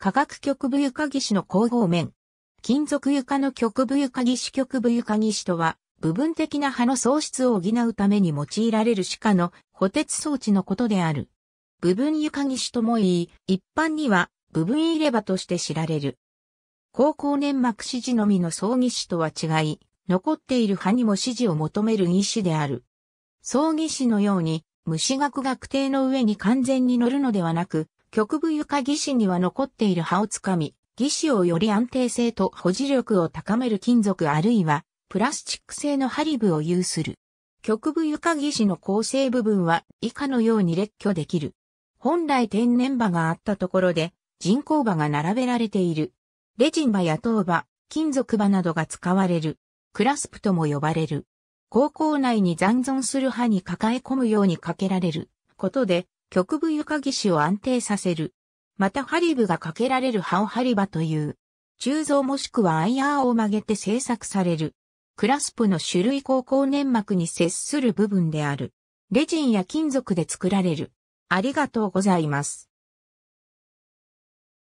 化学極部床技師の光合面。金属床の極部床技師極部床技師とは、部分的な刃の喪失を補うために用いられる歯科の補鉄装置のことである。部分床技師とも言い、一般には部分入れ歯として知られる。高校粘膜指示のみの葬儀師とは違い、残っている歯にも指示を求める技師である。葬儀師のように、虫学学定の上に完全に乗るのではなく、局部床技師には残っている刃をつかみ、技師をより安定性と保持力を高める金属あるいはプラスチック製のハリブを有する。局部床技師の構成部分は以下のように列挙できる。本来天然刃があったところで人工刃が並べられている。レジン刃や頭刃、金属刃などが使われる。クラスプとも呼ばれる。高校内に残存する刃に抱え込むようにかけられることで局部床義手を安定させる。またハリブがかけられる刃をハリバという。鋳造もしくはアイアーを曲げて製作される。クラスプの種類高校粘膜に接する部分である。レジンや金属で作られる。ありがとうございます。